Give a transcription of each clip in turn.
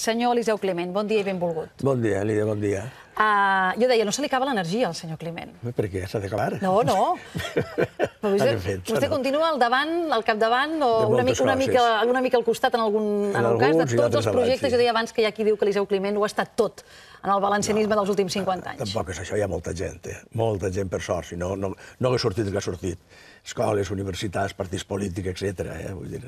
Senyor Eliseu Climent, bon dia i benvolgut. Bon dia, Lídia, bon dia. Ah, jo deia, no se li acaba l'energia al senyor Climent. Per què? S'ha d'acabar? No, no. vostè, continua al davant, al capdavant, o una mica, una, mica, una mica al costat en algun, en, algun cas, de tots els projectes. Jo deia abans que hi ha qui diu que Eliseu Climent ho ha estat tot en el valencianisme dels últims 50 anys. Tampoc és això, hi ha molta gent, eh? molta gent per sort, si no, no, no hagués sortit el que ha sortit. Escoles, universitats, partits polítics, etc. Eh? Vull dir,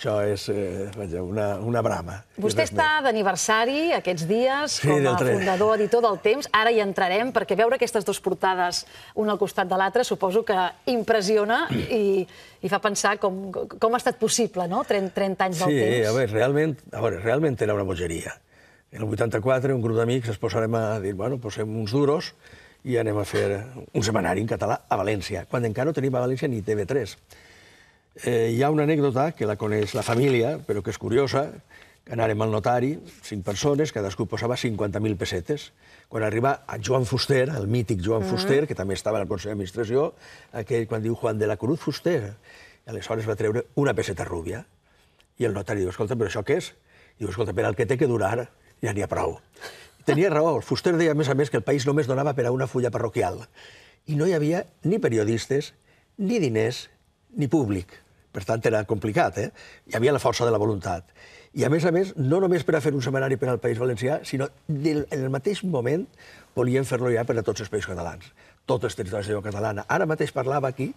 això és eh, una, una brama. Vostè està d'aniversari aquests dies sí, com a fundador, editor del Temps. Ara hi entrarem, perquè veure aquestes dues portades una al costat de l'altra suposo que impressiona i, i fa pensar com, com ha estat possible, no?, 30, 30 anys sí, del Temps. Sí, a veure, realment, a veure, realment era una bogeria. En el 84 un grup d'amics es posarem a dir, bueno, posem uns duros i anem a fer un semanari en català a València, quan encara no tenim a València ni TV3. Eh, hi ha una anècdota que la coneix la família, però que és curiosa. Anàrem al notari, cinc persones, cadascú posava 50.000 pessetes. Quan arriba a Joan Fuster, el mític Joan mm -hmm. Fuster, que també estava al Consell d'Administració, aquell quan diu Juan de la Cruz Fuster, aleshores va treure una pesseta rúbia. I el notari diu, escolta, però això què és? Diu, escolta, per al que té que durar ja n'hi ha prou. Tenia raó, el Fuster deia, a més a més, que el país només donava per a una fulla parroquial. I no hi havia ni periodistes, ni diners, ni públic. Per tant, era complicat, eh? Hi havia la força de la voluntat. I, a més a més, no només per a fer un semanari per al País Valencià, sinó del, en el mateix moment volíem fer-lo ja per a tots els països catalans, tots els territoris de la catalana. Ara mateix parlava aquí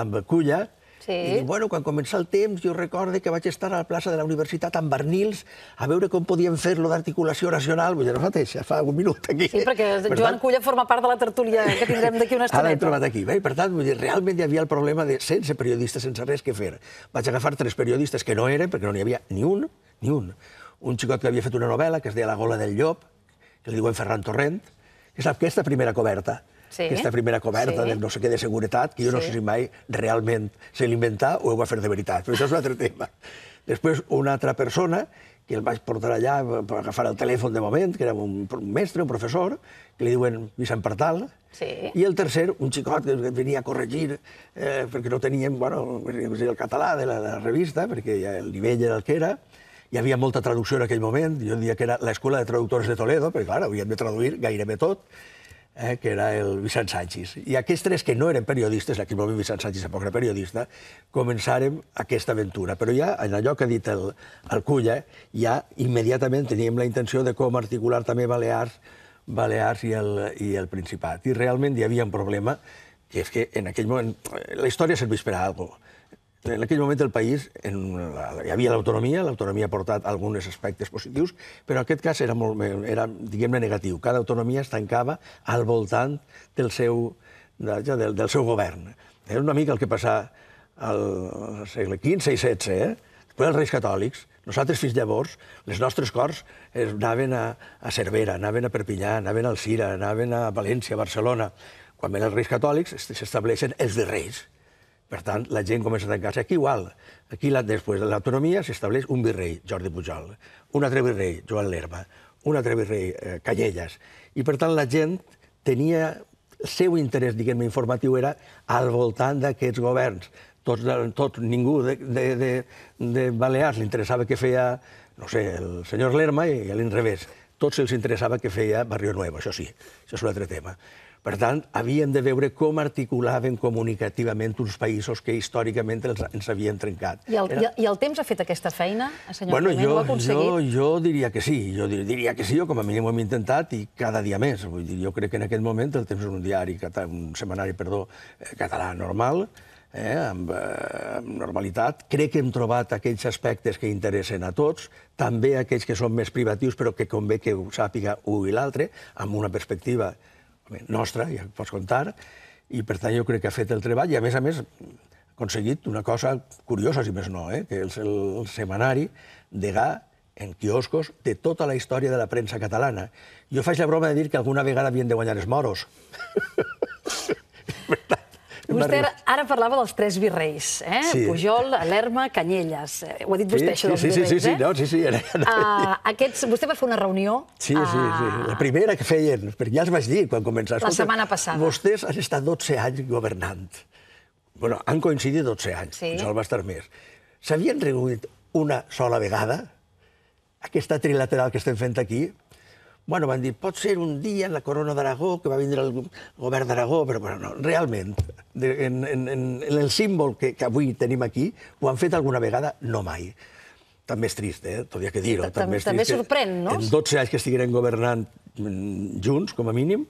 amb Culla, Sí. I diu, bueno, quan començà el temps, jo recorde que vaig estar a la plaça de la universitat amb Bernils a veure com podíem fer-lo d'articulació racional. Vull dir, no mateix, fa un minut aquí. Sí, perquè per Joan tant... Culla forma part de la tertúlia que tindrem d'aquí una estoneta. Ara hem trobat aquí. Bé? Per tant, vull dir, realment hi havia el problema de sense periodistes, sense res que fer. Vaig agafar tres periodistes que no eren, perquè no n'hi havia ni un, ni un. Un xicot que havia fet una novel·la que es deia La gola del llop, que li diuen Ferran Torrent, que és aquesta primera coberta sí. aquesta primera coberta sí. del no sé què de seguretat, que jo sí. no sé si mai realment se l'inventà o ho va fer de veritat, però això és un altre tema. Després, una altra persona, que el vaig portar allà per agafar el telèfon de moment, que era un, un mestre, un professor, que li diuen Vicent Partal, sí. i el tercer, un xicot que venia a corregir, eh, perquè no teníem bueno, el català de la, de la revista, perquè ja el nivell era el que era, hi havia molta traducció en aquell moment, jo diria que era l'Escola de Traductors de Toledo, perquè, clar, havíem de traduir gairebé tot, eh, que era el Vicent Sánchez. I aquests tres, que no eren periodistes, en aquell moment Vicent Sánchez tampoc era periodista, començàrem aquesta aventura. Però ja, en allò que ha dit el, el Culla, ja immediatament teníem la intenció de com articular també Balears, Balears i el, i el Principat. I realment hi havia un problema, que és que en aquell moment eh, la història serveix per a alguna cosa en aquell moment el país, en la, hi havia l'autonomia, l'autonomia ha portat alguns aspectes positius, però aquest cas era, molt, era diguem-ne, negatiu. Cada autonomia es tancava al voltant del seu, de, del, del seu govern. Era una mica el que passà al segle XV i XVI, eh? després els reis catòlics. Nosaltres, fins llavors, les nostres cors es, anaven a, a Cervera, anaven a Perpinyà, anaven al Cira, anaven a València, a Barcelona. Quan venen els reis catòlics, s'estableixen els de reis per tant, la gent comença a tancar-se. Aquí igual. Aquí, la, després de l'autonomia, s'estableix un virrei, Jordi Pujol, un altre virrei, Joan Lerma, un altre virrei, eh, Canyelles. I, per tant, la gent tenia... El seu interès, diguem-ne, informatiu era al voltant d'aquests governs. Tots, tot, ningú de, de, de, de Balears li interessava què feia, no sé, el senyor Lerma i, i a l'inrevés. Tots els interessava què feia Barrio Nuevo, això sí, això és un altre tema. Per tant, havíem de veure com articulaven comunicativament uns països que històricament els, ens havien trencat. I el, Era... i el temps ha fet aquesta feina, senyor bueno, Climent? Jo, ho ha aconseguit? Jo, jo diria que sí, jo diria que sí, jo com a mínim ho hem intentat i cada dia més. Vull dir, jo crec que en aquest moment el temps és un diari, un setmanari, perdó, eh, català normal, eh, amb, eh, amb normalitat. Crec que hem trobat aquells aspectes que interessen a tots, també aquells que són més privatius, però que convé que ho sàpiga un i l'altre, amb una perspectiva nostra, ja pots contar, i per tant jo crec que ha fet el treball i a més a més ha aconseguit una cosa curiosa, si més no, eh? que és el, el de Gà en quioscos de tota la història de la premsa catalana. Jo faig la broma de dir que alguna vegada havien de guanyar els moros. per tant, Vostè ara parlava dels tres virreis, eh? Sí. Pujol, Lerma, Canyelles. Eh, ho ha dit vostè, sí, això dels sí, eh? sí, sí, eh? Sí, no, sí, sí. Uh, aquests, vostè va fer una reunió... Sí, sí, sí. La primera que feien, perquè ja els vaig dir quan començava. La setmana passada. Vostès han estat 12 anys governant. Bueno, han coincidit 12 anys, sí. Pujol va estar més. S'havien reunit una sola vegada, aquesta trilateral que estem fent aquí, Bueno, van dir, pot ser un dia la corona d'Aragó, que va vindre el govern d'Aragó, però bueno, no, realment, de, en, en, en el símbol que, que avui tenim aquí, ho han fet alguna vegada? No mai. També és trist, eh? T'ho que dir-ho. També, també sorprèn, no? En 12 anys que estiguin governant mm, junts, com a mínim,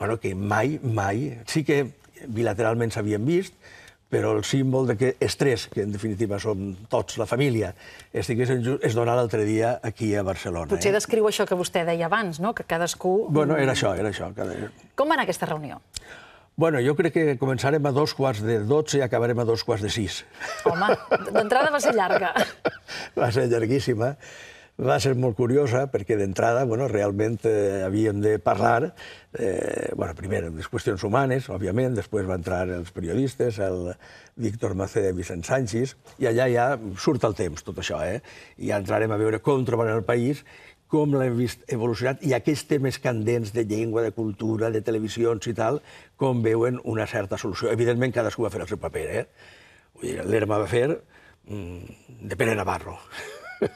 bueno, que mai, mai... Sí que bilateralment s'havien vist, però el símbol de que els tres, que en definitiva som tots la família, estigués en just, es donar l'altre dia aquí a Barcelona. Potser eh? descriu això que vostè deia abans, no? que cadascú... Bueno, era això, era això. Cada... Com va anar aquesta reunió? Bueno, jo crec que començarem a dos quarts de dotze i acabarem a dos quarts de sis. Home, d'entrada va ser llarga. va ser llarguíssima va ser molt curiosa perquè d'entrada bueno, realment eh, havíem de parlar, eh, bueno, primer amb les qüestions humanes, òbviament, després va entrar els periodistes, el Víctor Macé de Vicent Sánchez, i allà ja surt el temps, tot això, eh? I ja entrarem a veure com troben el país, com l'hem vist evolucionat, i aquests temes candents de llengua, de cultura, de televisions i tal, com veuen una certa solució. Evidentment, cadascú va fer el seu paper, eh? l'Herma va fer mm, de Pere Navarro.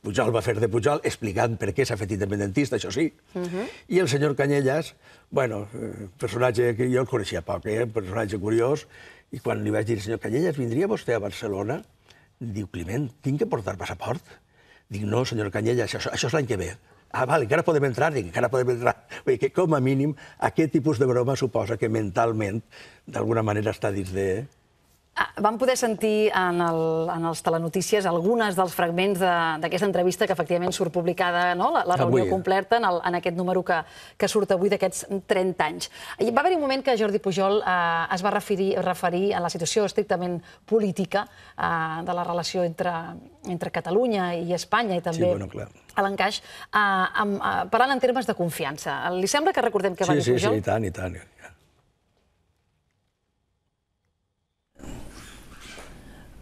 Pujol va fer de Pujol, explicant per què s'ha fet independentista, això sí. Uh mhm. -huh. I el senyor Canyelles, bueno, eh, personatge que jo el coneixia poc, eh? personatge curiós, i quan li vaig dir, senyor Canyelles, vindria vostè a Barcelona? Diu, Climent, tinc que portar passaport? Dic, no, senyor Canyelles, això, això és l'any que ve. Ah, val, encara podem entrar, dic, encara podem entrar. Vull dir que, com a mínim, aquest tipus de broma suposa que mentalment, d'alguna manera, està dins de, Ah, vam poder sentir en, el, en els telenotícies algunes dels fragments d'aquesta de, entrevista que efectivament surt publicada, no? la, la reunió completa, en, el, en aquest número que, que surt avui d'aquests 30 anys. I va haver un moment que Jordi Pujol eh, es va referir, referir a la situació estrictament política eh, de la relació entre, entre Catalunya i Espanya i també sí, bueno, clar. a l'encaix, eh, eh, parlant en termes de confiança. Li sembla que recordem que sí, va dir sí, Pujol? Sí, sí, i tant, i tant.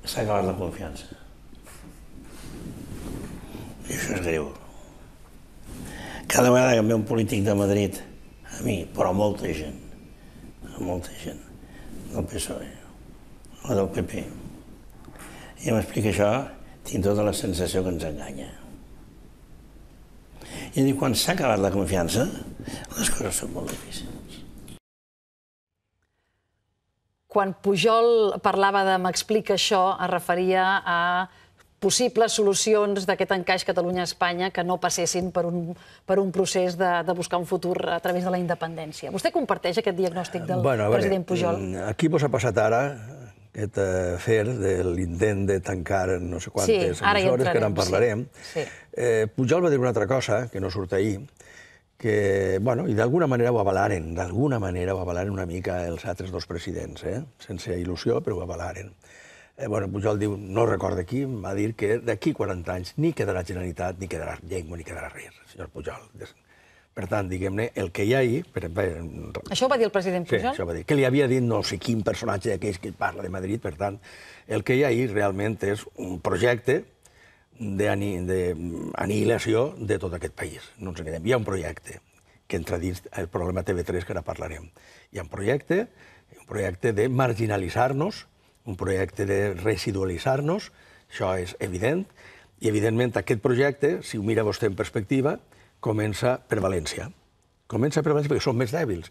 s'ha acabat la confiança. I això és greu. Cada vegada que ve un polític de Madrid, a mi, però a molta gent, a molta gent, del PSOE o e, del PP, i explica això, tinc tota la sensació que ens enganya. I dic, quan s'ha acabat la confiança, les coses són molt difícils. quan Pujol parlava de m'explica això, es referia a possibles solucions d'aquest encaix Catalunya-Espanya que no passessin per un, per un procés de, de buscar un futur a través de la independència. Vostè comparteix aquest diagnòstic del bueno, veure, president Pujol? Mm, aquí vos ha passat ara aquest eh, afer de l'intent de tancar no sé quantes sí, emissores, que ara en parlarem. Sí, sí. Eh, Pujol va dir una altra cosa, que no surt ahir, que, bueno, i d'alguna manera ho avalaren, d'alguna manera ho avalaren una mica els altres dos presidents, eh? sense il·lusió, però ho avalaren. Eh, bueno, Pujol diu, no recordo qui, va dir que d'aquí 40 anys ni quedarà Generalitat, ni quedarà llengua, ni quedarà res, senyor Pujol. Per tant, diguem-ne, el que hi ha ahir... Per... Això ho va dir el president Pujol? Sí, això va dir. Que li havia dit no sé quin personatge d'aquells que parla de Madrid, per tant, el que hi ha ahir realment és un projecte d'anihilació de, de tot aquest país. No ens n'anem. Hi ha un projecte que entra dins el programa TV3, que ara parlarem. Hi ha un projecte, un projecte de marginalitzar-nos, un projecte de residualitzar-nos, això és evident, i evidentment aquest projecte, si ho mira vostè en perspectiva, comença per València. Comença per València perquè són més dèbils,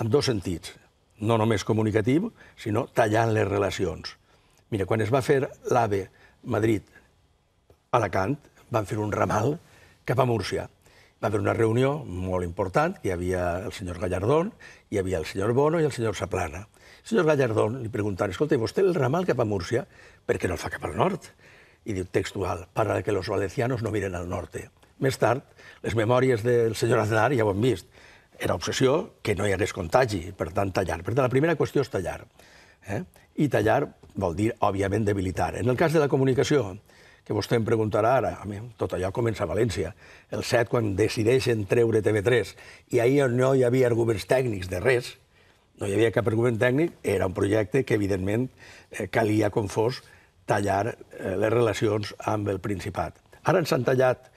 en dos sentits, no només comunicatiu, sinó tallant les relacions. Mira, quan es va fer l'AVE Madrid a Alacant van fer un ramal cap a Múrcia. Va haver una reunió molt important, hi havia el senyor Gallardón, hi havia el senyor Bono i el senyor Saplana. El senyor Gallardón li preguntava, escolta, i vostè el ramal cap a Múrcia, per què no el fa cap al nord? I diu textual, para que los valencianos no miren al norte. Més tard, les memòries del senyor Aznar ja ho hem vist. Era obsessió que no hi hagués contagi, per tant, tallar. Per tant, la primera qüestió és tallar. Eh? I tallar vol dir, òbviament, debilitar. En el cas de la comunicació, que vostè em preguntarà ara, a mi, tot allò comença a València, el 7, quan decideixen treure TV3, i ahir no hi havia arguments tècnics de res, no hi havia cap argument tècnic, era un projecte que, evidentment, eh, calia, com fos, tallar eh, les relacions amb el Principat. Ara ens han tallat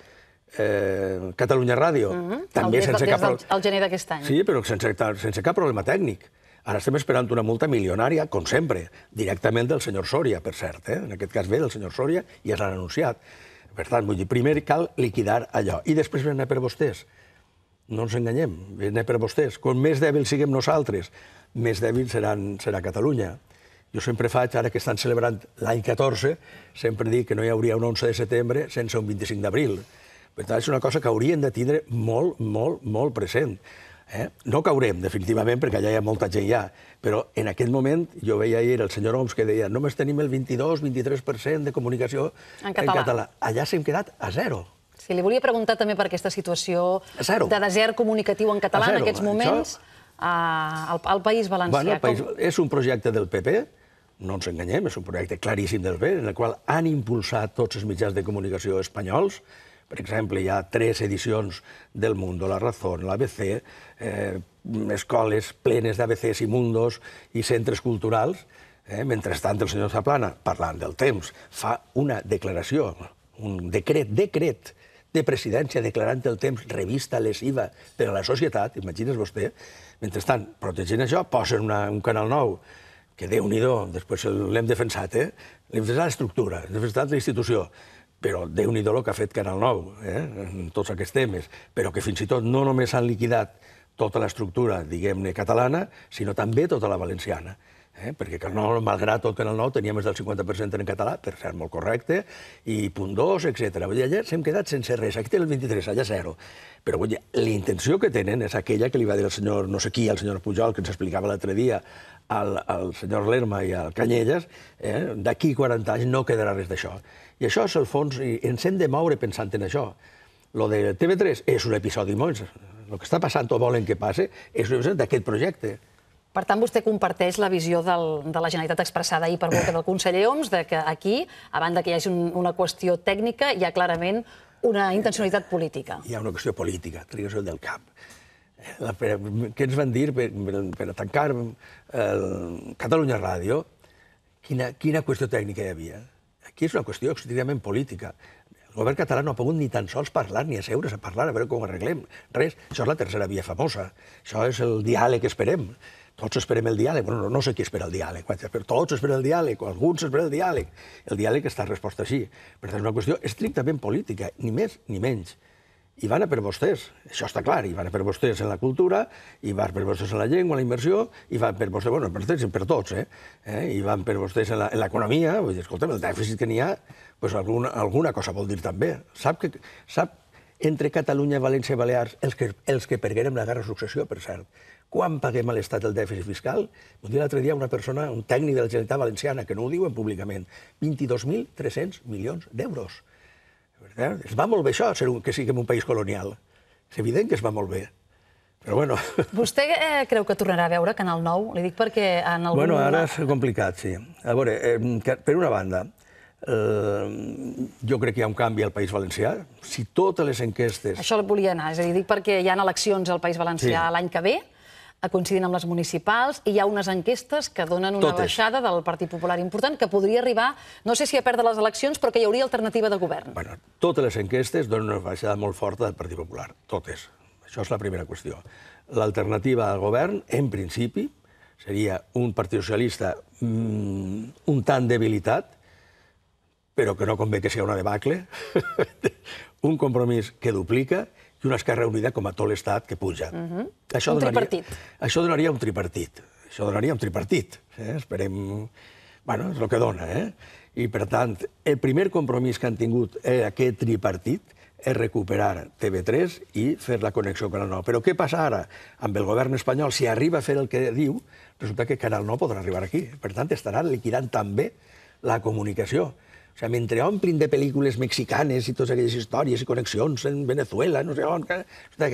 eh, Catalunya Ràdio, uh mm-hmm. -huh. també el, sense cap... El, el gener d'aquest any. Sí, però sense, sense cap problema tècnic. Ara estem esperant una multa milionària, com sempre, directament del senyor Sòria, per cert. Eh? En aquest cas ve del senyor Sòria i ja l'han anunciat. Per tant, vull dir, primer cal liquidar allò i després ve anar per vostès. No ens enganyem, ve anar per vostès. Com més dèbils siguem nosaltres, més dèbil seran, serà Catalunya. Jo sempre faig, ara que estan celebrant l'any 14, sempre dic que no hi hauria un 11 de setembre sense un 25 d'abril. Per tant, és una cosa que haurien de tindre molt, molt, molt present. Eh? No caurem, definitivament, perquè allà hi ha molta gent ja, però en aquest moment, jo veia ahir el senyor Oms que deia només tenim el 22-23% de comunicació en català. en català. Allà s'hem quedat a zero. Sí, li volia preguntar també per aquesta situació de desert comunicatiu en català en aquests moments Això... al, al País Valencià. Bueno, el país... Com... És un projecte del PP, no ens enganyem, és un projecte claríssim del PP, en el qual han impulsat tots els mitjans de comunicació espanyols, per exemple, hi ha tres edicions del Mundo, La Razón, l'ABC, eh, escoles plenes d'ABCs i mundos i centres culturals. Eh? Mentrestant, el senyor Zaplana, parlant del temps, fa una declaració, un decret, decret, de presidència declarant el temps revista lesiva per a la societat, imagines vostè, mentrestant, protegint això, posen una, un canal nou, que déu nhi després l'hem defensat, eh? l'hem defensat l'estructura, l'hem defensat la institució, però déu nhi que ha fet Canal 9 eh, en tots aquests temes, però que fins i tot no només han liquidat tota l'estructura, diguem-ne, catalana, sinó també tota la valenciana. Eh? Perquè no, malgrat tot que en el nou tenia més del 50% en català, per cert, molt correcte, i punt 2, etc. Vull dir, allà s'hem quedat sense res. Aquí té el 23, allà zero. Però vull dir, la intenció que tenen és aquella que li va dir el senyor no sé qui, el senyor Pujol, que ens explicava l'altre dia, al, al senyor Lerma i al Canyelles, eh? d'aquí 40 anys no quedarà res d'això. I això és el fons, i ens hem de moure pensant en això. Lo de TV3 és un episodi molt... El que està passant o volen que passe és un episodi d'aquest projecte. Per tant, vostè comparteix la visió del, de la Generalitat expressada ahir per boca del conseller Oms de que aquí, a banda que hi hagi un, una qüestió tècnica, hi ha clarament una intencionalitat política. Hi ha una qüestió política, trigues el del cap. La, per, què ens van dir per, per, per tancar el Catalunya Ràdio? Quina, quina qüestió tècnica hi havia? Aquí és una qüestió estrictament política. El govern català no ha pogut ni tan sols parlar, ni asseure's a parlar, a veure com ho arreglem. Res. Això és la tercera via famosa. Això és el diàleg que esperem. Tots esperem el diàleg. Bueno, no, no sé qui espera el diàleg, però tots esperen el diàleg, o alguns esperen el diàleg. El diàleg està resposta així. Per tant, és una qüestió estrictament política, ni més ni menys. I van a per vostès, això està clar, i van a per vostès en la cultura, i van per vostès en la llengua, en la immersió, i van per vostès, bueno, per vostès per tots, eh? eh? I van per vostès en l'economia, vull dir, escolta'm, el dèficit que n'hi ha, pues alguna, alguna cosa vol dir també. Sap que, sap entre Catalunya, València i Balears, els que, els que perguerem la guerra de successió, per cert, quan paguem a l'Estat el dèficit fiscal? M'ho dia l'altre dia una persona, un tècnic de la Generalitat Valenciana, que no ho diuen públicament, 22.300 milions d'euros. Es va molt bé això, ser un, que siguem un país colonial. És evident que es va molt bé. Però bueno... Vostè eh, creu que tornarà a veure Canal 9? Li dic perquè en algun... Bueno, ara és complicat, sí. A veure, eh, per una banda, eh, jo crec que hi ha un canvi al País Valencià. Si totes les enquestes... Això el volia anar, és a dir, dic perquè hi ha eleccions al País Valencià sí. l'any que ve, coincidint amb les municipals, i hi ha unes enquestes que donen una baixada del Partit Popular important, que podria arribar, no sé si a perdre les eleccions, però que hi hauria alternativa de govern. Bueno, totes les enquestes donen una baixada molt forta del Partit Popular, totes. Això és la primera qüestió. L'alternativa al govern, en principi, seria un partit socialista mm, un tant debilitat, però que no convé que sigui una debacle, un compromís que duplica i una Esquerra Unida com a tot l'Estat que puja. Mhm. això un donaria, tripartit. Això donaria un tripartit. Això donaria un tripartit. Eh? Esperem... Bueno, és el que dona, eh? I, per tant, el primer compromís que han tingut eh, aquest tripartit és recuperar TV3 i fer la connexió amb Canal 9. Però què passa ara amb el govern espanyol? Si arriba a fer el que diu, resulta que Canal 9 podrà arribar aquí. Per tant, estarà liquidant també la comunicació. O sigui, mentre omplin de pel·lícules mexicanes i totes aquelles històries i connexions en Venezuela, no sé on... Que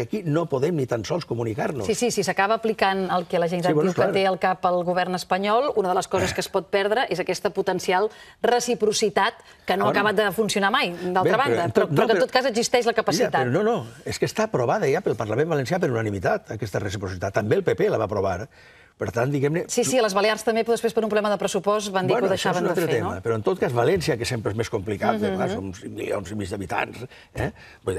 aquí no podem ni tan sols comunicar-nos. Sí, sí, si sí, s'acaba aplicant el que la gent sí, bueno, diu que té al cap el govern espanyol, una de les coses que es pot perdre és aquesta potencial reciprocitat que no bueno, ha acabat de funcionar mai, d'altra banda, però, però, no, però, que en tot cas existeix la capacitat. Ja, però no, no, és que està aprovada ja pel Parlament Valencià per unanimitat, aquesta reciprocitat. També el PP la va aprovar. Per tant, diguem-ne... Sí, sí, les Balears també, després per un problema de pressupost, van dir bueno, que ho deixaven de fer, tema, no? Però en tot cas, València, que sempre és més complicat, mm -hmm. clar, som milions i mig d'habitants, eh?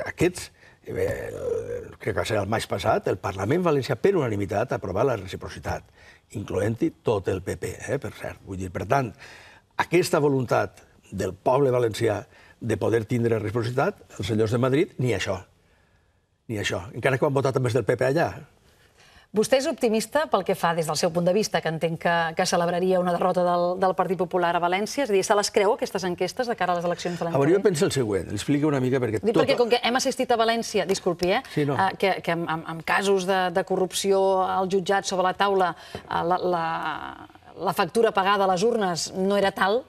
aquests, eh, crec que serà el maig passat, el Parlament Valencià, per unanimitat, ha aprovat la reciprocitat, incloent-hi tot el PP, eh, per cert. Vull dir, per tant, aquesta voluntat del poble valencià de poder tindre reciprocitat, els senyors de Madrid, ni això. Ni això. Encara que ho han votat més del PP allà, Vostè és optimista pel que fa des del seu punt de vista, que entenc que, que celebraria una derrota del, del Partit Popular a València? És a dir, se les creu aquestes enquestes de cara a les eleccions de l'any A ve? jo penso el següent, l'explica una mica perquè... Dic, tot... perquè tota- com que hem assistit a València, disculpi, eh, sí, no. eh que, que amb, amb, casos de, de corrupció al jutjat sobre la taula, eh, la, la, la factura pagada a les urnes no era tal,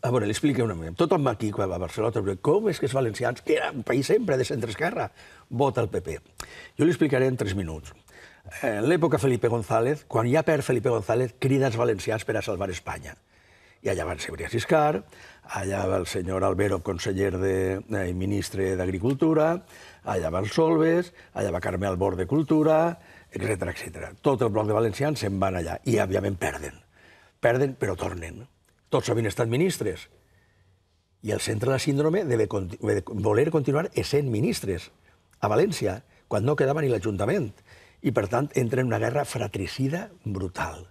a veure, l'explica una mica. Tothom aquí, quan va a Barcelona, com és que els valencians, que era un país sempre de centre-esquerra, vota el PP? Jo l'explicaré en tres minuts. Eh, en l'època Felipe González, quan ja perd Felipe González, crides valencians per a salvar Espanya. I allà van ser Brias Iscar, allà va el senyor Albero, conseller de, eh, ministre d'Agricultura, allà va el Solves, allà va Carme Albor de Cultura, etc etc. Tot el bloc de valencians se'n van allà i, òbviament, perden. Perden, però tornen. Tots havien estat ministres. I el centre de la síndrome de voler continuar essent ministres a València, quan no quedava ni l'Ajuntament i, per tant, entra en una guerra fratricida brutal.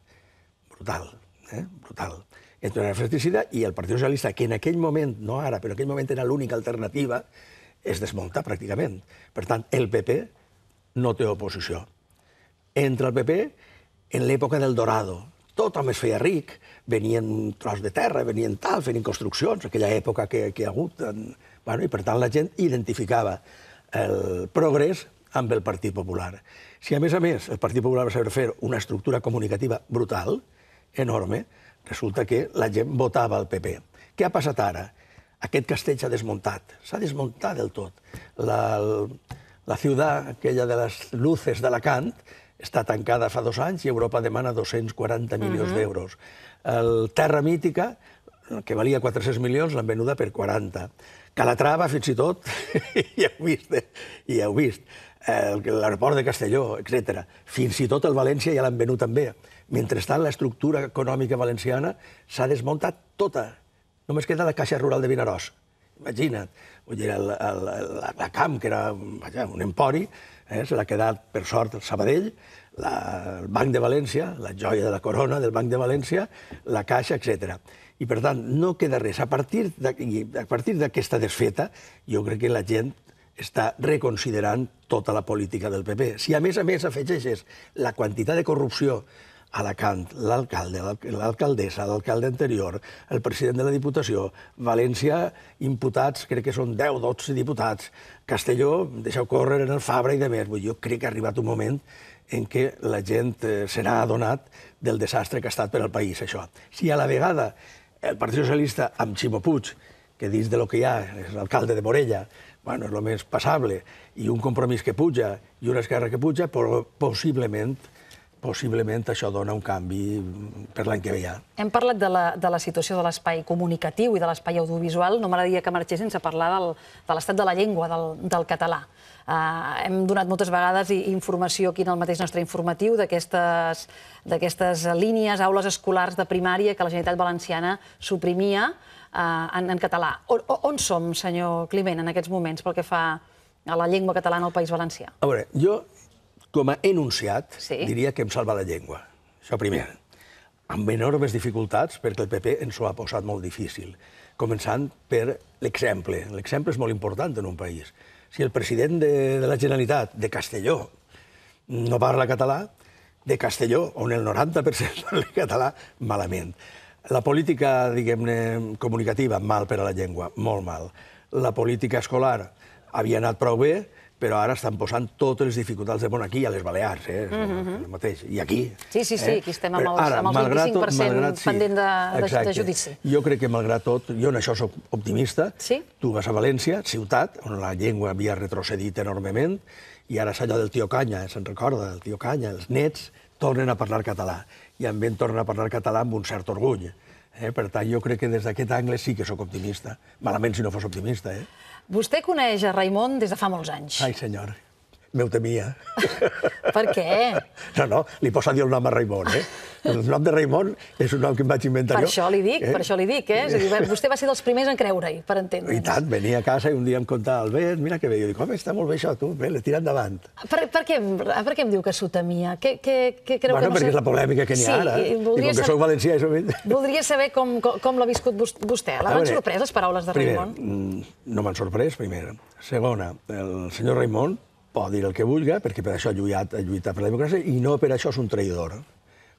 Brutal, eh? brutal. Entra en una guerra fratricida i el Partit Socialista, que en aquell moment, no ara, però en aquell moment era l'única alternativa, es desmunta pràcticament. Per tant, el PP no té oposició. Entra el PP en l'època del Dorado. Tothom es feia ric, venien tros de terra, venien tal, fent construccions, aquella època que, que hi ha hagut. Bueno, I per tant la gent identificava el progrés amb el Partit Popular. Si, a més a més, el Partit Popular va saber fer una estructura comunicativa brutal, enorme, resulta que la gent votava al PP. Què ha passat ara? Aquest castell s'ha desmuntat, s'ha desmuntat del tot. La, la ciutat, aquella de les luces d'Alacant, està tancada fa dos anys i Europa demana 240 milions uh -huh. d'euros. El Terra Mítica, que valia 400 milions, l'han venuda per 40. Calatrava, fins i tot, ja ho vist, eh? ja heu vist l'aeroport de Castelló, etc. Fins i tot el València ja l'han venut també. Mentrestant, l'estructura econòmica valenciana s'ha desmuntat tota. Només queda la Caixa Rural de Vinaròs. Imagina't, vull dir, el, el, la, la CAM, que era vaja, un empori, eh, se l'ha quedat, per sort, el Sabadell, la, el Banc de València, la joia de la corona del Banc de València, la Caixa, etc. I, per tant, no queda res. A partir d'aquesta desfeta, jo crec que la gent està reconsiderant tota la política del PP. Si a més a més afegeixes la quantitat de corrupció a Alacant, l'alcalde, l'alcaldessa, l'alcalde anterior, el president de la Diputació, València, imputats, crec que són 10, 12 diputats, Castelló, deixeu córrer en el Fabra i de més. Jo crec que ha arribat un moment en què la gent eh, serà adonat del desastre que ha estat per al país, això. Si a la vegada el Partit Socialista, amb Ximo Puig, que dins de lo que hi ha és l'alcalde de Morella, bueno, és el més passable, i un compromís que puja i una esquerra que puja, però possiblement possiblement això dona un canvi per l'any que ve ja. Hem parlat de la, de la situació de l'espai comunicatiu i de l'espai audiovisual. No m'agradaria que marxés sense parlar del, de l'estat de la llengua, del, del català. Uh, hem donat moltes vegades informació aquí en el mateix nostre informatiu d'aquestes línies, aules escolars de primària que la Generalitat Valenciana suprimia, Eh, en, en català. O, on som, senyor Climent, en aquests moments, pel que fa a la llengua catalana al País Valencià? A veure, jo, com a enunciat, sí. diria que hem salvat la llengua. Això primer. Amb enormes dificultats, perquè el PP ens ho ha posat molt difícil. Començant per l'exemple. L'exemple és molt important en un país. Si el president de, de la Generalitat de Castelló no parla català, de Castelló, on el 90% parla català, malament. La política, diguem-ne, comunicativa, mal per a la llengua, molt mal. La política escolar havia anat prou bé, però ara estan posant totes les dificultats de món aquí, a les Balears, eh? Mm -hmm. el mateix, i aquí. Sí, sí, sí, eh? aquí estem amb els, ara, amb els 25% tot, malgrat, sí, pendent de, de, de judici. Jo crec que, malgrat tot, jo en això sóc optimista. Sí? Tu vas a València, ciutat, on la llengua havia retrocedit enormement, i ara és allò del tio Canya, eh? se'n recorda, el tio Canya, els nets tornen a parlar català i amb ben torna a parlar català amb un cert orgull. Eh? Per tant, jo crec que des d'aquest angle sí que sóc optimista. Malament si no fos optimista, eh? Vostè coneix a Raimon des de fa molts anys. Ai, senyor temia. Per què? No, no, li posa a dir el nom a Raimon, eh? Ah. El nom de Raimon és un nom que em vaig inventar per jo. Per això li dic, eh? per això li dic, eh? És a dir, vostè va ser dels primers en creure-hi, per entendre'ns. I tant, venia a casa i un dia em contava Albert, mira que bé, jo dic, home, està molt bé això, tu, bé, l'he tirat davant. Per, per, què, per què em diu que sotemia? Què, què, què creu bueno, que no perquè sé... és la polèmica que n'hi ha sí, ara. I, I com que sóc valencià... És... Voldria saber com, com, com l'ha viscut vostè. La van sorprès, les paraules de Raimon? Primer, mm, no m'han sorprès, primera. Segona, el senyor Raimon pot dir el que vulga, perquè per això ha lluitat, ha lluitat per la democràcia, i no per això és un traïdor,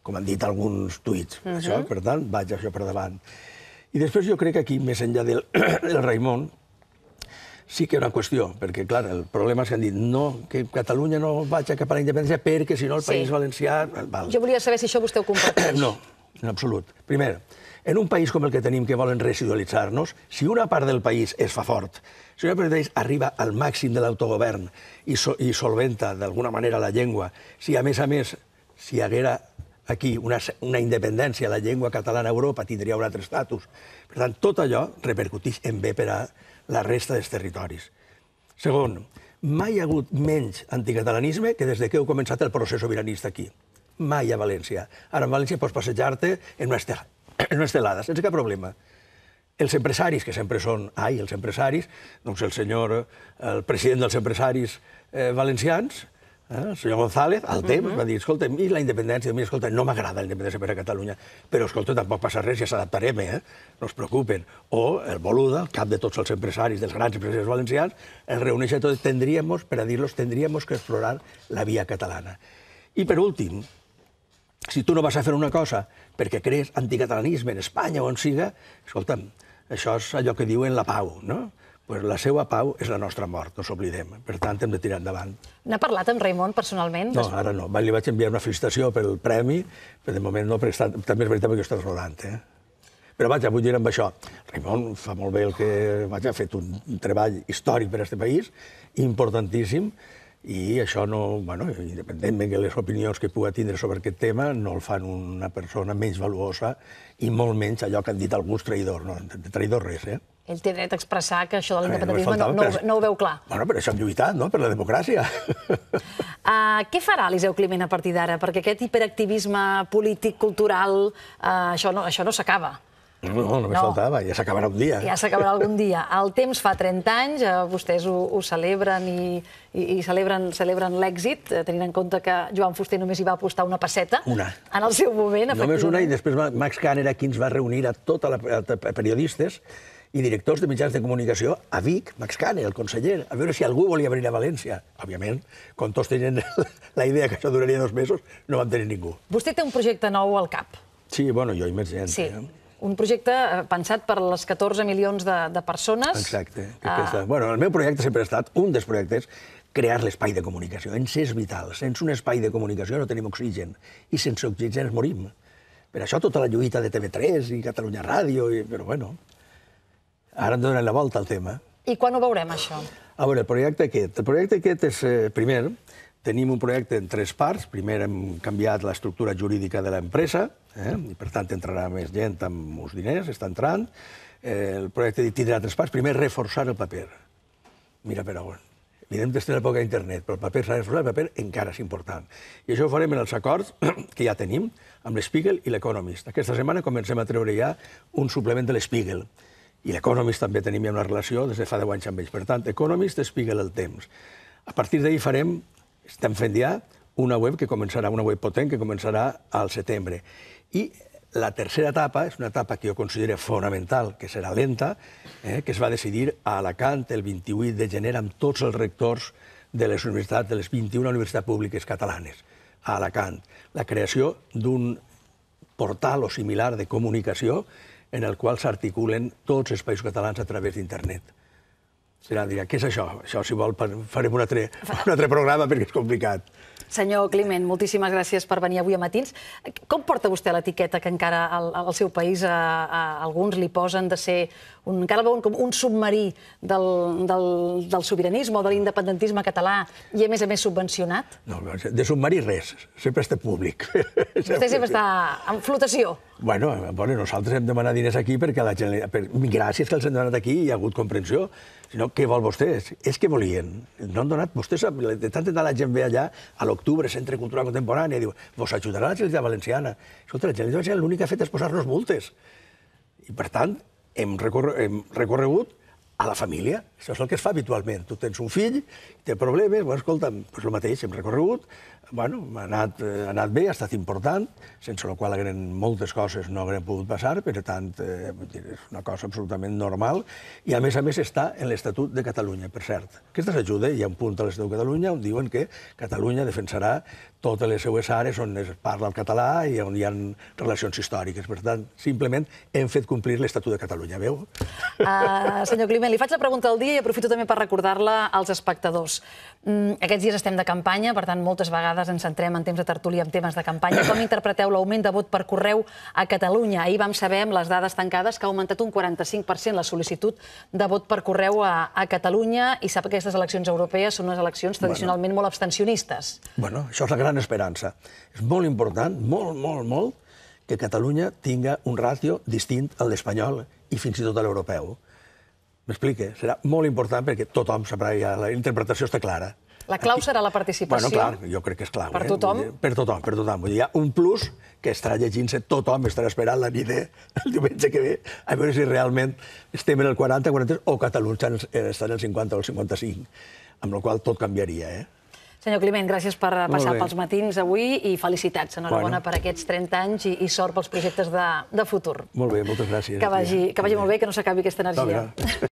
com han dit alguns tuits. Uh -huh. això, mhm. per tant, vaig això per davant. I després jo crec que aquí, més enllà del, del Raimon, sí que és una qüestió, perquè, clar, el problema és que han dit no, que Catalunya no vaig cap a la independència perquè, si no, el sí. País Valencià... Val. Jo volia saber si això vostè ho comparteix. no, en absolut. Primer, en un país com el que tenim, que volen residualitzar-nos, si una part del país es fa fort, si una part d'ells arriba al màxim de l'autogovern i, so i solventa d'alguna manera la llengua, si a més a més, si hi haguera aquí una, una independència, la llengua catalana a Europa tindria un altre estatus. Per tant, tot allò repercuteix en bé per a la resta dels territoris. Segon, mai hi ha hagut menys anticatalanisme que des de que heu començat el procés sobiranista aquí. Mai a València. Ara a València pots passejar-te en una estela unes telades, sense cap problema. Els empresaris, que sempre són... Ai, els empresaris, doncs el senyor, eh, el president dels empresaris eh, valencians, eh, el senyor González, al temps, uh -huh. va dir, escolta, i la independència? mi, escolta, no m'agrada la independència per a Catalunya, però, escolta, tampoc passa res, ja s'adaptarem, eh? No es preocupen. O el Boluda, el cap de tots els empresaris, dels grans empresaris valencians, es reuneix a tots, tendríem, per a dir-los, tendríem que explorar la via catalana. I, per últim, si tu no vas a fer una cosa perquè crees anticatalanisme en Espanya o on siga, escolta'm, això és allò que diuen la pau, no? pues la seva pau és la nostra mort, no s'oblidem. Per tant, hem de tirar endavant. N'ha parlat amb Raimon personalment? No, ara no. Li vaig enviar una felicitació pel premi, però de moment no, perquè està... també és veritat que estàs rodant. Eh? Però vaja, vull dir amb això, Raimon fa molt bé el que... Vaja, ha fet un treball històric per a aquest país, importantíssim, i això no, bueno, independentment de les opinions que pugui tindre sobre aquest tema no el fan una persona menys valuosa i molt menys allò que han dit alguns traïdors, no, de traïdor res, eh? Ell té dret a expressar que això de l'independentisme eh, no, no, no, ho veu clar. Bueno, però això hem lluitat, no?, per la democràcia. Uh, què farà Eliseu Climent a partir d'ara? Perquè aquest hiperactivisme polític, cultural, uh, això no, això no s'acaba. No, només no. faltava, ja s'acabarà un dia. Ja s'acabarà algun dia. El temps fa 30 anys, eh, vostès ho, ho celebren i, i, i celebren, celebren l'èxit, eh, tenint en compte que Joan Fuster només hi va apostar una passeta. Una. En el seu moment, efectivament. Només una, i després Max Kahn era qui ens va reunir a tota la, a, a periodistes i directors de mitjans de comunicació a Vic, Max Cane, el conseller, a veure si algú volia venir a València. Òbviament, quan tots tenien la idea que això duraria dos mesos, no van tenir ningú. Vostè té un projecte nou al cap. Sí, bueno, jo i més gent. Sí. Eh? un projecte eh, pensat per les 14 milions de, de persones. Exacte. Ah. Bueno, el meu projecte sempre ha estat un dels projectes crear l'espai de comunicació. Ens és vital. Sense un espai de comunicació no tenim oxigen. I sense oxigen ens morim. Per això tota la lluita de TV3 i Catalunya Ràdio... I, però bueno, ara hem donat la volta al tema. I quan ho veurem, això? A veure, el projecte aquest. El projecte aquest és, eh, primer, Tenim un projecte en tres parts. Primer hem canviat l'estructura jurídica de l'empresa, eh? i per tant entrarà més gent amb uns diners, està entrant. Eh, el projecte tindrà tres parts. Primer, reforçar el paper. Mira per on. Evident que tindrà poca internet, però el paper s'ha reforçat, el paper encara és important. I això ho farem en els acords que ja tenim amb l'Spiegel i l'Economist. Aquesta setmana comencem a treure ja un suplement de l'Spiegel, i l'Economist també tenim ja una relació des de fa 10 anys amb ells. Per tant, Economist, Spiegel, el temps. A partir d'ahir farem estem fent ja una web que començarà, una web potent que començarà al setembre. I la tercera etapa és una etapa que jo considero fonamental, que serà lenta, eh, que es va decidir a Alacant el 28 de gener amb tots els rectors de les universitats, de les 21 universitats públiques catalanes, a Alacant. La creació d'un portal o similar de comunicació en el qual s'articulen tots els països catalans a través d'internet. Serà, dirà, què és això? Això, si vol, farem un altre, un altre programa perquè és complicat. Senyor Climent, moltíssimes gràcies per venir avui a Matins. Com porta vostè l'etiqueta que encara al, al seu país a, a, a alguns li posen de ser un, encara el veuen com un submarí del, del, del sobiranisme o de l'independentisme català i, a més a més, subvencionat? No, de submarí res. Sempre està públic. Vostè sempre està en flotació. Bueno, bueno, nosaltres hem demanat diners aquí perquè la Generalitat... Per, gràcies que els hem donat aquí hi ha hagut comprensió. Si no, què vol vostès? És que volien. No han donat... Vostè sap, de tant en tant la gent ve allà, a l'octubre, Centre Cultural Contemporània, i diu, vos ajudarà la Generalitat Valenciana. Escolta, la Generalitat Valenciana l'únic que ha fet és posar-nos multes. I, per tant, hem, recorre, hem recorregut a la família. Això és el que es fa habitualment. Tu tens un fill, té problemes, bueno, escolta'm, doncs el mateix, hem recorregut, bueno, ha anat, eh, ha anat bé, ha estat important, sense la qual hagueren moltes coses no hagueren pogut passar, per tant, eh, és una cosa absolutament normal, i a més a més està en l'Estatut de Catalunya, per cert. Aquesta s'ajuda, hi ha un punt a l'Estatut de Catalunya on diuen que Catalunya defensarà totes les seues àrees on es parla el català i on hi ha relacions històriques. Per tant, simplement hem fet complir l'Estatut de Catalunya, veu? Uh, senyor Climent, Bé, li faig la pregunta del dia i aprofito també per recordar-la als espectadors. Mm, aquests dies estem de campanya, per tant, moltes vegades ens centrem en temps de tertúlia en temes de campanya. Com interpreteu l'augment de vot per correu a Catalunya? Ahir vam saber, amb les dades tancades, que ha augmentat un 45% la sol·licitud de vot per correu a, a Catalunya i sap que aquestes eleccions europees són unes eleccions tradicionalment bueno. molt abstencionistes. Bueno, això és la gran esperança. És molt important, molt, molt, molt, que Catalunya tinga un ràtio distint al d'espanyol i fins i tot a l'europeu. M'explica, Serà molt important perquè tothom sabrà, ja, la interpretació està clara. La clau serà la participació? Bueno, clar, jo crec que és clau. Per eh? tothom? Dir, per tothom, per tothom. Vull dir, hi ha un plus que estarà llegint-se tothom, estarà esperant la nit el diumenge que ve, a veure si realment estem en el 40, 40 o Catalunya està en el 50 o el 55, amb la qual tot canviaria, eh? Senyor Climent, gràcies per passar pels matins avui i felicitats, enhorabona bueno. per aquests 30 anys i, i sort pels projectes de, de futur. Molt bé, moltes gràcies. Que vagi, que vagi molt bé, que no s'acabi aquesta energia.